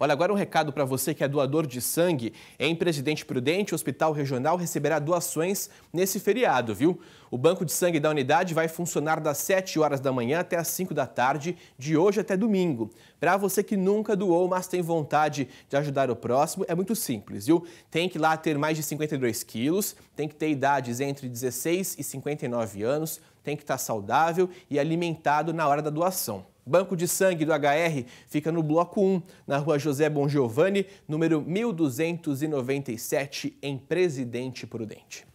Olha, agora um recado para você que é doador de sangue. Em Presidente Prudente, o Hospital Regional receberá doações nesse feriado, viu? O banco de sangue da unidade vai funcionar das 7 horas da manhã até as 5 da tarde, de hoje até domingo. Para você que nunca doou, mas tem vontade de ajudar o próximo, é muito simples, viu? Tem que lá ter mais de 52 quilos, tem que ter idades entre 16 e 59 anos, tem que estar tá saudável e alimentado na hora da doação. Banco de sangue do HR fica no Bloco 1, na rua José Bon Giovanni, número 1297, em Presidente Prudente.